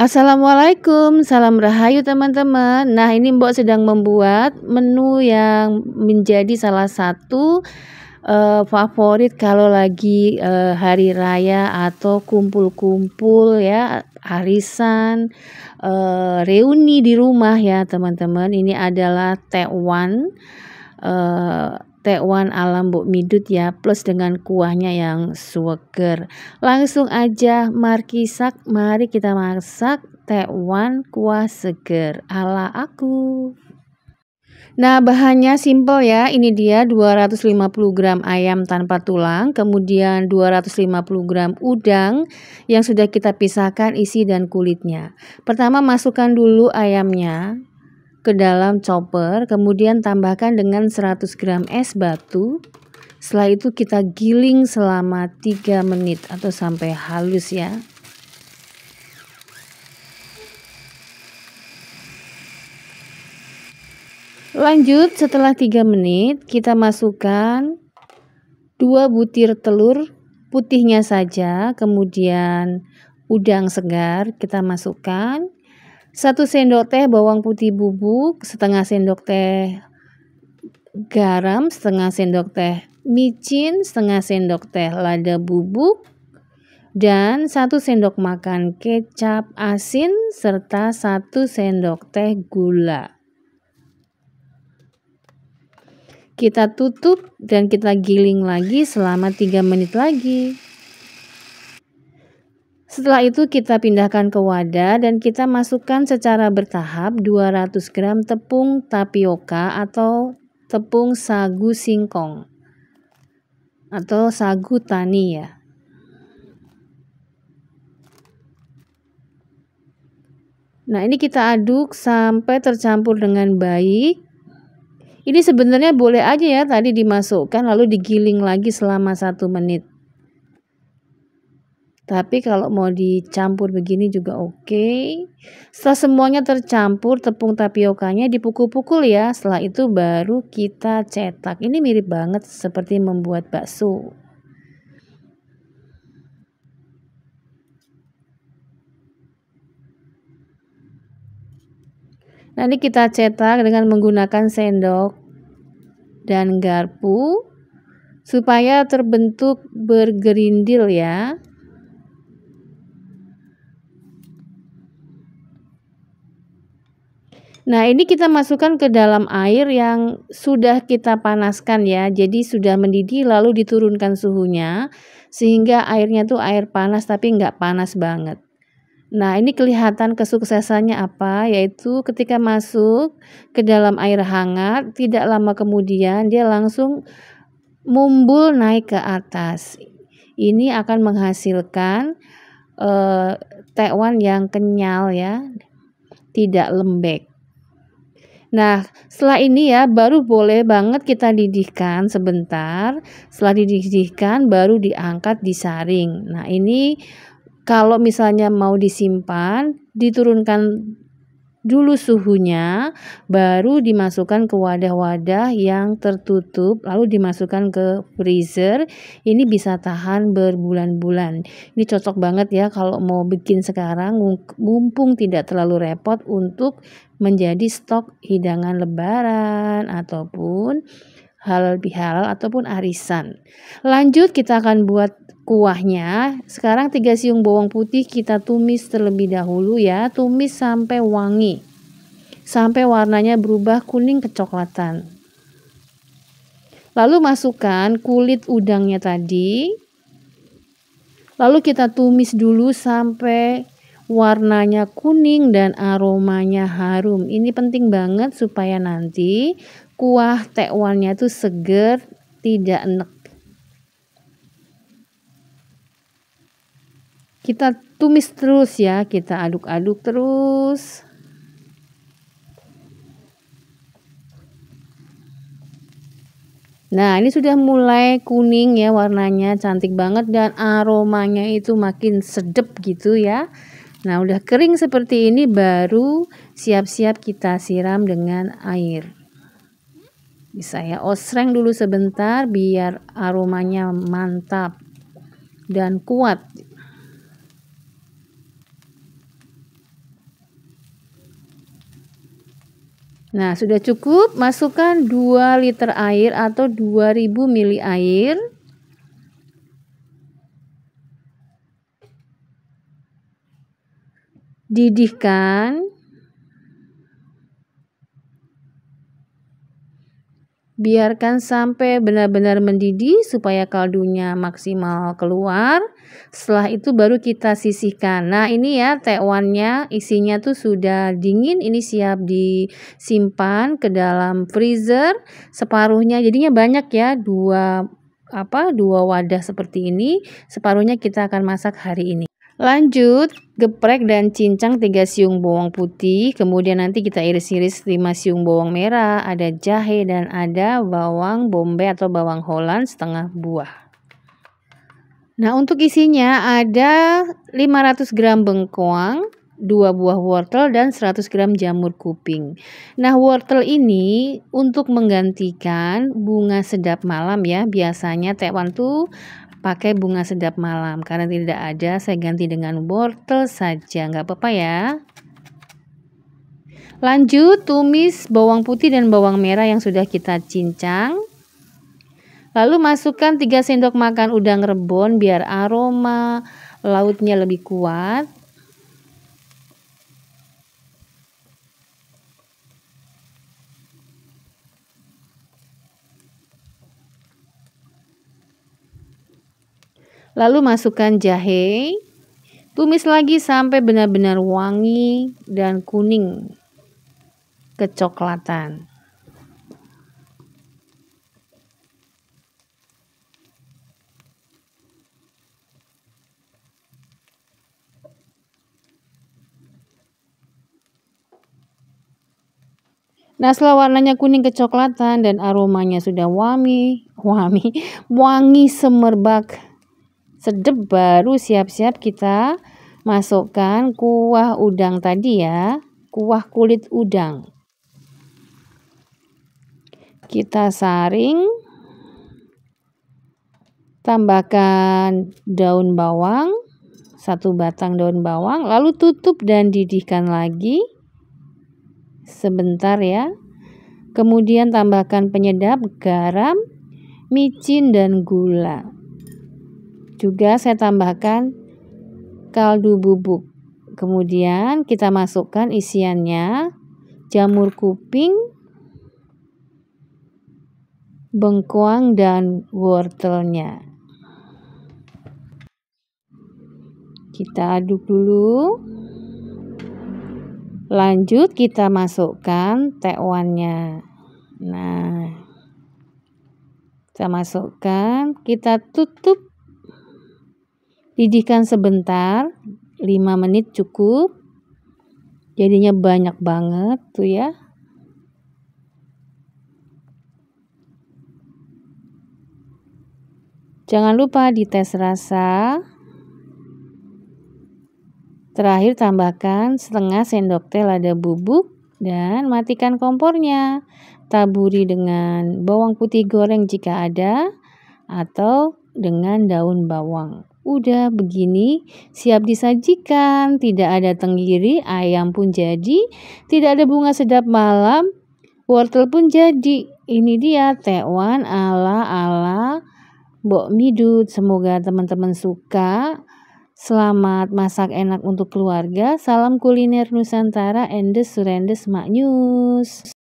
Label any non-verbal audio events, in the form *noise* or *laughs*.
Assalamualaikum, salam rahayu teman-teman. Nah, ini Mbok sedang membuat menu yang menjadi salah satu uh, favorit kalau lagi uh, hari raya atau kumpul-kumpul ya, arisan, uh, reuni di rumah ya, teman-teman. Ini adalah tewan uh, tekwan alam Mbok Midut ya plus dengan kuahnya yang suger Langsung aja markisak mari kita masak tekwan kuah seger ala aku. Nah, bahannya simple ya. Ini dia 250 gram ayam tanpa tulang, kemudian 250 gram udang yang sudah kita pisahkan isi dan kulitnya. Pertama masukkan dulu ayamnya ke dalam chopper, kemudian tambahkan dengan 100 gram es batu. Setelah itu kita giling selama 3 menit atau sampai halus ya. Lanjut setelah 3 menit kita masukkan 2 butir telur putihnya saja, kemudian udang segar kita masukkan 1 sendok teh bawang putih bubuk, setengah sendok teh garam, setengah sendok teh micin, setengah sendok teh lada bubuk, dan 1 sendok makan kecap asin serta 1 sendok teh gula. Kita tutup dan kita giling lagi selama 3 menit lagi. Setelah itu kita pindahkan ke wadah dan kita masukkan secara bertahap 200 gram tepung tapioka atau tepung sagu singkong atau sagu tani ya. Nah, ini kita aduk sampai tercampur dengan baik. Ini sebenarnya boleh aja ya tadi dimasukkan lalu digiling lagi selama satu menit. Tapi kalau mau dicampur begini juga oke. Okay. Setelah semuanya tercampur, tepung tapiokanya dipukul-pukul ya. Setelah itu baru kita cetak. Ini mirip banget seperti membuat bakso. Nanti kita cetak dengan menggunakan sendok dan garpu supaya terbentuk bergerindil ya. Nah, ini kita masukkan ke dalam air yang sudah kita panaskan ya. Jadi sudah mendidih lalu diturunkan suhunya sehingga airnya tuh air panas tapi nggak panas banget. Nah, ini kelihatan kesuksesannya apa yaitu ketika masuk ke dalam air hangat tidak lama kemudian dia langsung mumbul naik ke atas. Ini akan menghasilkan eh, tekwan yang kenyal ya, tidak lembek. Nah, setelah ini ya baru boleh banget kita didihkan sebentar. Setelah didihkan baru diangkat disaring. Nah, ini kalau misalnya mau disimpan, diturunkan dulu suhunya, baru dimasukkan ke wadah-wadah yang tertutup, lalu dimasukkan ke freezer. Ini bisa tahan berbulan-bulan. Ini cocok banget ya kalau mau bikin sekarang, mumpung tidak terlalu repot untuk menjadi stok hidangan lebaran ataupun halal bihalal ataupun arisan. Lanjut kita akan buat kuahnya. Sekarang tiga siung bawang putih kita tumis terlebih dahulu ya, tumis sampai wangi. Sampai warnanya berubah kuning kecoklatan. Lalu masukkan kulit udangnya tadi. Lalu kita tumis dulu sampai warnanya kuning dan aromanya harum. Ini penting banget supaya nanti kuah tekwannya tuh seger, tidak enek. kita tumis terus ya kita aduk-aduk terus Nah ini sudah mulai kuning ya warnanya cantik banget dan aromanya itu makin sedep gitu ya Nah udah kering seperti ini baru siap-siap kita siram dengan air bisa ya osreng dulu sebentar biar aromanya mantap dan kuat Nah, sudah cukup. Masukkan 2 liter air atau 2000 ml air. Didihkan. Biarkan sampai benar-benar mendidih supaya kaldunya maksimal keluar. Setelah itu baru kita sisihkan. Nah ini ya tekwannya isinya tuh sudah dingin. Ini siap disimpan ke dalam freezer. Separuhnya jadinya banyak ya dua apa dua wadah seperti ini. Separuhnya kita akan masak hari ini. Lanjut, geprek dan cincang 3 siung bawang putih, kemudian nanti kita iris-iris 5 siung bawang merah, ada jahe dan ada bawang bombay atau bawang holland setengah buah. Nah, untuk isinya ada 500 gram bengkoang, 2 buah wortel dan 100 gram jamur kuping. Nah, wortel ini untuk menggantikan bunga sedap malam ya. Biasanya tewan tuh pakai bunga sedap malam karena tidak ada saya ganti dengan wortel saja nggak apa-apa ya lanjut tumis bawang putih dan bawang merah yang sudah kita cincang lalu masukkan 3 sendok makan udang rebon biar aroma lautnya lebih kuat Lalu masukkan jahe. Tumis lagi sampai benar-benar wangi dan kuning kecoklatan. Nah, setelah warnanya kuning kecoklatan dan aromanya sudah wangi, *laughs* wangi, wangi semerbak sedep baru siap-siap kita masukkan kuah udang tadi ya kuah kulit udang kita saring tambahkan daun bawang satu batang daun bawang lalu tutup dan didihkan lagi sebentar ya kemudian tambahkan penyedap garam micin dan gula juga saya tambahkan kaldu bubuk. Kemudian kita masukkan isiannya jamur kuping, bengkuang dan wortelnya. Kita aduk dulu. Lanjut kita masukkan tekwannya. Nah, kita masukkan, kita tutup Didihkan sebentar, 5 menit cukup. Jadinya banyak banget tuh ya. Jangan lupa dites rasa. Terakhir tambahkan setengah sendok teh lada bubuk dan matikan kompornya. Taburi dengan bawang putih goreng jika ada atau dengan daun bawang. Udah begini, siap disajikan. Tidak ada tenggiri, ayam pun jadi. Tidak ada bunga sedap malam, wortel pun jadi. Ini dia tewan ala-ala Mbok Midut. Semoga teman-teman suka. Selamat masak enak untuk keluarga. Salam kuliner Nusantara, Endes Surendes Maknyus.